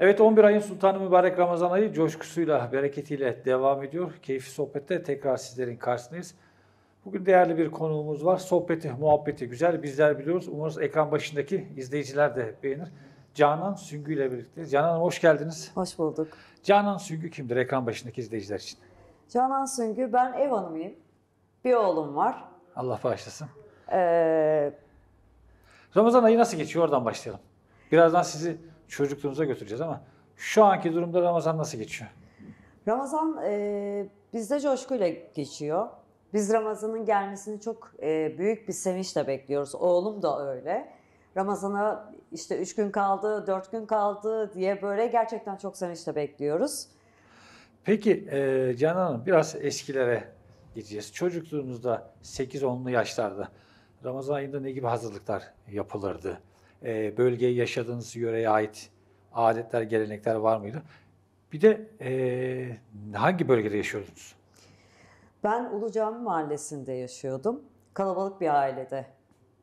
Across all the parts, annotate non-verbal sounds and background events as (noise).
Evet 11 ayın sultanı mübarek Ramazan ayı coşkusuyla, bereketiyle devam ediyor. Keyifli sohbette tekrar sizlerin karşısındayız. Bugün değerli bir konuğumuz var. Sohbeti, muhabbeti güzel. Bizler biliyoruz. Umarız ekran başındaki izleyiciler de beğenir. Canan Süngü ile birlikte. Canan Hanım hoş geldiniz. Hoş bulduk. Canan Süngü kimdir ekran başındaki izleyiciler için? Canan Süngü, ben ev hanımıyım. Bir oğlum var. Allah bağışlasın. Ee... Ramazan ayı nasıl geçiyor? Oradan başlayalım. Birazdan sizi çocukluğunuza götüreceğiz ama şu anki durumda Ramazan nasıl geçiyor? Ramazan e, bizde coşkuyla geçiyor. Biz Ramazan'ın gelmesini çok e, büyük bir sevinçle bekliyoruz. Oğlum da öyle. Ramazan'a işte üç gün kaldı, dört gün kaldı diye böyle gerçekten çok sevinçle bekliyoruz. Peki e, Canan Hanım biraz eskilere gideceğiz. Çocukluğunuzda 8-10'lu yaşlarda Ramazan ayında ne gibi hazırlıklar yapılırdı? e, bölgeye yaşadığınız yöreye ait adetler, gelenekler var mıydı? Bir de e, hangi bölgede yaşıyordunuz? Ben Ulucami Mahallesi'nde yaşıyordum. Kalabalık bir ailede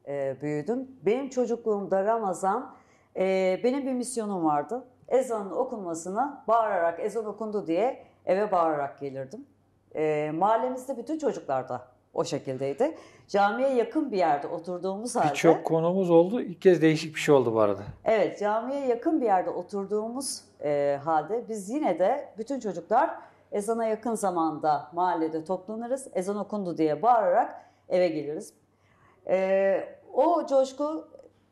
e, büyüdüm. Benim çocukluğumda Ramazan, e, benim bir misyonum vardı. Ezanın okunmasına bağırarak, ezan okundu diye eve bağırarak gelirdim. E, mahallemizde bütün çocuklarda o şekildeydi. Camiye yakın bir yerde oturduğumuz halde... Birçok konumuz oldu. İlk kez değişik bir şey oldu bu arada. Evet, camiye yakın bir yerde oturduğumuz e, halde biz yine de bütün çocuklar ezana yakın zamanda mahallede toplanırız. Ezan okundu diye bağırarak eve geliriz. E, o coşku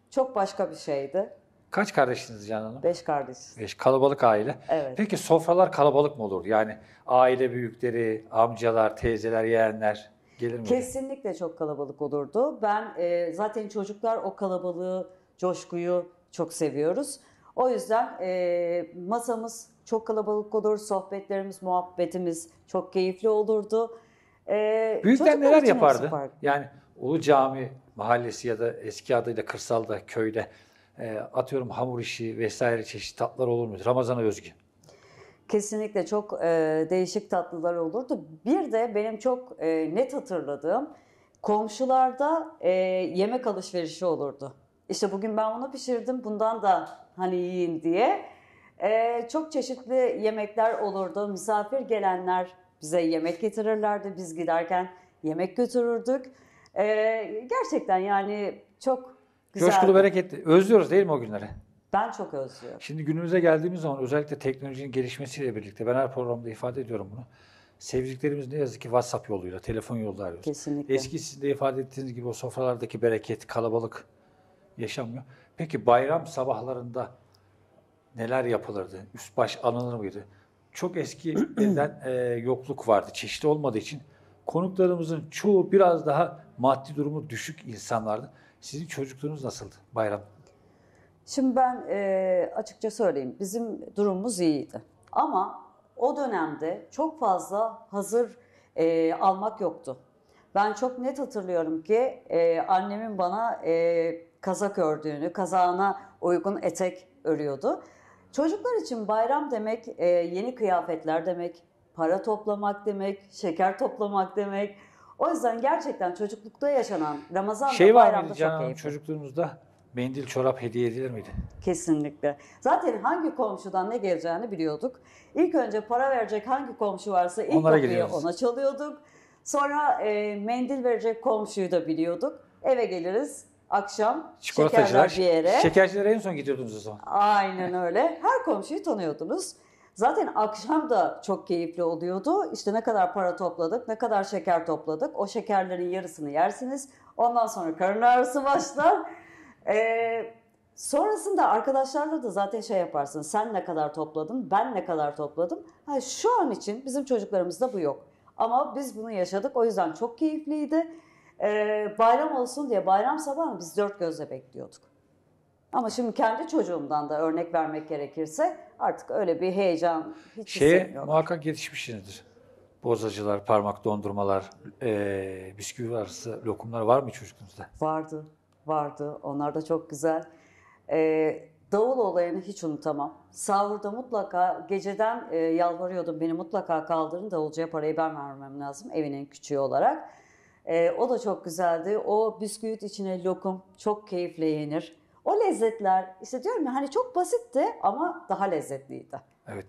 çok başka bir şeydi. Kaç kardeşsiniz Canan Hanım? Beş kardeşiz. Beş, kalabalık aile. Evet. Peki sofralar kalabalık mı olur? Yani aile büyükleri, amcalar, teyzeler, yeğenler? gelir mi? Kesinlikle çok kalabalık olurdu. Ben e, zaten çocuklar o kalabalığı, coşkuyu çok seviyoruz. O yüzden e, masamız çok kalabalık olur, sohbetlerimiz, muhabbetimiz çok keyifli olurdu. E, Büyükler neler yapardı? Yani Ulu Cami mahallesi ya da eski adıyla kırsalda, köyde e, atıyorum hamur işi vesaire çeşitli tatlar olur muydu? Ramazan'a özgü. Kesinlikle çok e, değişik tatlılar olurdu. Bir de benim çok e, net hatırladığım komşularda e, yemek alışverişi olurdu. İşte bugün ben onu pişirdim bundan da hani yiyin diye. E, çok çeşitli yemekler olurdu. Misafir gelenler bize yemek getirirlerdi. Biz giderken yemek götürürdük. E, gerçekten yani çok güzel. Coşkulu bereketli. Özlüyoruz değil mi o günleri? Ben çok özlüyorum. Şimdi günümüze geldiğimiz zaman özellikle teknolojinin gelişmesiyle birlikte ben her programda ifade ediyorum bunu. Sevdiklerimiz ne yazık ki WhatsApp yoluyla, telefon yoluyla arıyoruz. Kesinlikle. Eski sizin de ifade ettiğiniz gibi o sofralardaki bereket, kalabalık yaşanmıyor. Peki bayram sabahlarında neler yapılırdı? Üst baş alınır mıydı? Çok eskiden (clears throat) e, yokluk vardı. Çeşitli olmadığı için konuklarımızın çoğu biraz daha maddi durumu düşük insanlardı. Sizin çocukluğunuz nasıldı bayram Şimdi ben e, açıkça söyleyeyim bizim durumumuz iyiydi. Ama o dönemde çok fazla hazır e, almak yoktu. Ben çok net hatırlıyorum ki e, annemin bana e, kazak ördüğünü, kazağına uygun etek örüyordu. Çocuklar için bayram demek e, yeni kıyafetler demek, para toplamak demek, şeker toplamak demek. O yüzden gerçekten çocuklukta yaşanan Ramazan şey bayramda çok keyifli. Şey var mıydı çocukluğunuzda? mendil çorap hediye edilir miydi? Kesinlikle. Zaten hangi komşudan ne geleceğini biliyorduk. İlk önce para verecek hangi komşu varsa ilk Onlara kapıyı giriyoruz. ona çalıyorduk. Sonra e, mendil verecek komşuyu da biliyorduk. Eve geliriz akşam şekerler bir yere. Şekercilere en son gidiyordunuz o zaman. Aynen öyle. Her komşuyu tanıyordunuz. Zaten akşam da çok keyifli oluyordu. İşte ne kadar para topladık, ne kadar şeker topladık. O şekerlerin yarısını yersiniz. Ondan sonra karın ağrısı başlar. Ee, sonrasında arkadaşlarla da zaten şey yaparsın. Sen ne kadar topladın, ben ne kadar topladım. Ha, şu an için bizim çocuklarımızda bu yok. Ama biz bunu yaşadık. O yüzden çok keyifliydi. Ee, bayram olsun diye bayram sabahı biz dört gözle bekliyorduk. Ama şimdi kendi çocuğumdan da örnek vermek gerekirse artık öyle bir heyecan hiç Şeye muhakkak yetişmişsinizdir. Bozacılar, parmak dondurmalar, e, bisküvi arası lokumlar var mı çocukluğunuzda? Vardı vardı. Onlar da çok güzel. Ee, davul olayını hiç unutamam. Sahurda mutlaka geceden e, yalvarıyordum beni mutlaka kaldırın davulcuya parayı ben vermem lazım evinin küçüğü olarak. E, o da çok güzeldi. O bisküvit içine lokum çok keyifle yenir. O lezzetler işte diyorum ya hani çok basitti ama daha lezzetliydi. Evet.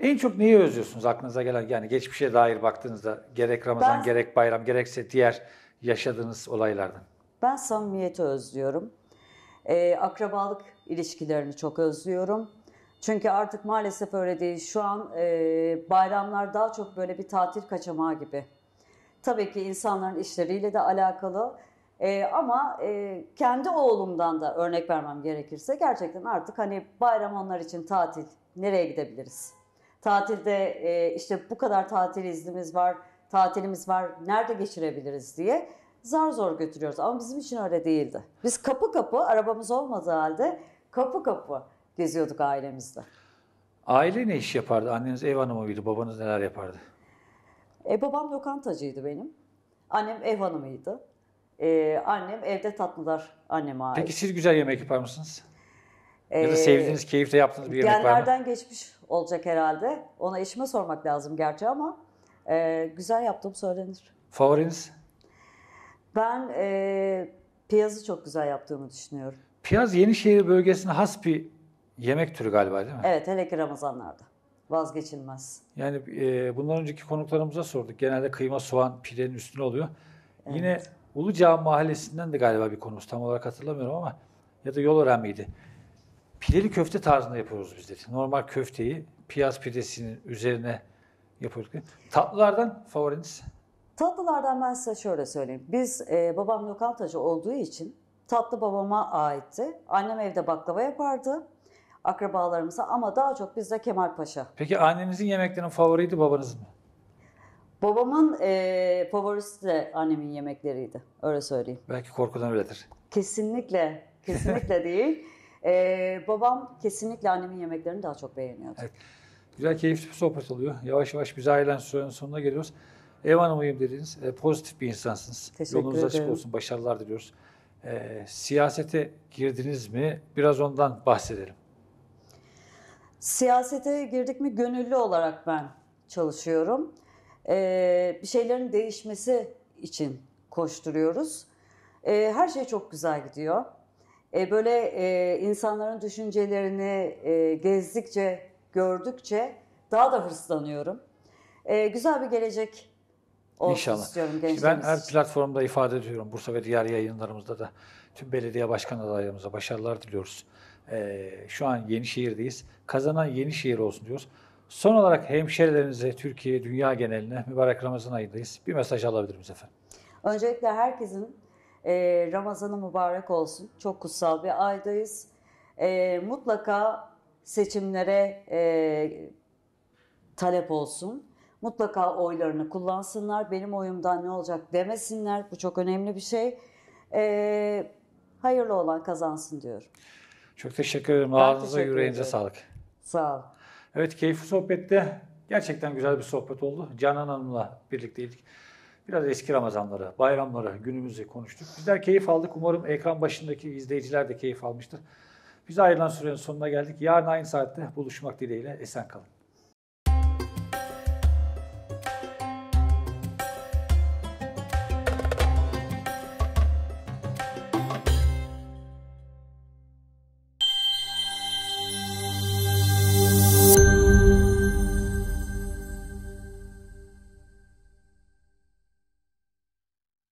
En çok neyi özlüyorsunuz aklınıza gelen yani geçmişe dair baktığınızda gerek Ramazan ben, gerek bayram gerekse diğer yaşadığınız olaylardan? Ben samimiyeti özlüyorum. E, akrabalık ilişkilerini çok özlüyorum. Çünkü artık maalesef öyle değil. Şu an e, bayramlar daha çok böyle bir tatil kaçamağı gibi. Tabii ki insanların işleriyle de alakalı. E, ama e, kendi oğlumdan da örnek vermem gerekirse gerçekten artık hani bayram onlar için tatil. Nereye gidebiliriz? Tatilde e, işte bu kadar tatil iznimiz var, tatilimiz var. Nerede geçirebiliriz diye zar zor götürüyoruz. Ama bizim için öyle değildi. Biz kapı kapı arabamız olmadığı halde kapı kapı geziyorduk ailemizde. Aile ne iş yapardı? Anneniz ev hanımı mıydı? Babanız neler yapardı? E, babam lokantacıydı benim. Annem ev hanımıydı. E, annem evde tatlılar anneme ait. Peki siz güzel yemek yapar mısınız? Ya da e, sevdiğiniz, keyifle yaptığınız bir yemek var mı? Genlerden geçmiş olacak herhalde. Ona eşime sormak lazım gerçi ama e, güzel yaptığım söylenir. Favoriniz? Ben e, piyazı çok güzel yaptığımı düşünüyorum. Piyaz Yenişehir bölgesine has bir yemek türü galiba değil mi? Evet hele ki Ramazanlarda. Vazgeçilmez. Yani e, bundan önceki konuklarımıza sorduk. Genelde kıyma, soğan, pidenin üstüne oluyor. Evet. Yine Ulucağ Mahallesi'nden de galiba bir konumuz. Tam olarak hatırlamıyorum ama ya da yol öğrenmeydi. Pideli köfte tarzında yapıyoruz biz dedi. Normal köfteyi piyaz pidesinin üzerine yapıyoruz. Tatlılardan favoriniz? Tatlılardan ben size şöyle söyleyeyim. Biz e, babam lokantacı olduğu için tatlı babama aitti. Annem evde baklava yapardı akrabalarımıza ama daha çok bizde Kemal Paşa. Peki annenizin yemeklerinin favoriydi babanız mı? Babamın e, favorisi de annemin yemekleriydi. Öyle söyleyeyim. Belki korkudan öyledir. Kesinlikle. Kesinlikle (laughs) değil. E, babam kesinlikle annemin yemeklerini daha çok beğeniyordu. Evet. Güzel, keyifli bir sohbet oluyor. Yavaş yavaş biz ailen sürenin sonuna geliyoruz ev hanımıyım dediniz. E, pozitif bir insansınız. Teşekkür Yolunuz ederim. açık olsun. Başarılar diliyoruz. E, siyasete girdiniz mi? Biraz ondan bahsedelim. Siyasete girdik mi gönüllü olarak ben çalışıyorum. E, bir şeylerin değişmesi için koşturuyoruz. E, her şey çok güzel gidiyor. E, böyle e, insanların düşüncelerini e, gezdikçe, gördükçe daha da hırslanıyorum. E, güzel bir gelecek olsun İnşallah. istiyorum gençlerimiz Ben her platformda ifade ediyorum. Bursa ve diğer yayınlarımızda da tüm belediye başkan adaylarımıza başarılar diliyoruz. Ee, şu an Yenişehir'deyiz. Kazanan Yenişehir olsun diyoruz. Son olarak hemşerilerinize, Türkiye, dünya geneline mübarek Ramazan ayındayız. Bir mesaj alabilir miyiz efendim? Öncelikle herkesin e, Ramazan'ı mübarek olsun. Çok kutsal bir aydayız. E, mutlaka seçimlere e, talep olsun mutlaka oylarını kullansınlar. Benim oyumdan ne olacak demesinler. Bu çok önemli bir şey. Ee, hayırlı olan kazansın diyorum. Çok teşekkür ederim. Ağzınıza yüreğinize ederim. sağlık. Sağ ol. Evet keyifli sohbette gerçekten güzel bir sohbet oldu. Canan Hanım'la birlikteydik. Biraz eski Ramazanları, bayramları, günümüzü konuştuk. Bizler keyif aldık. Umarım ekran başındaki izleyiciler de keyif almıştır. Biz ayrılan sürenin sonuna geldik. Yarın aynı saatte buluşmak dileğiyle. Esen kalın.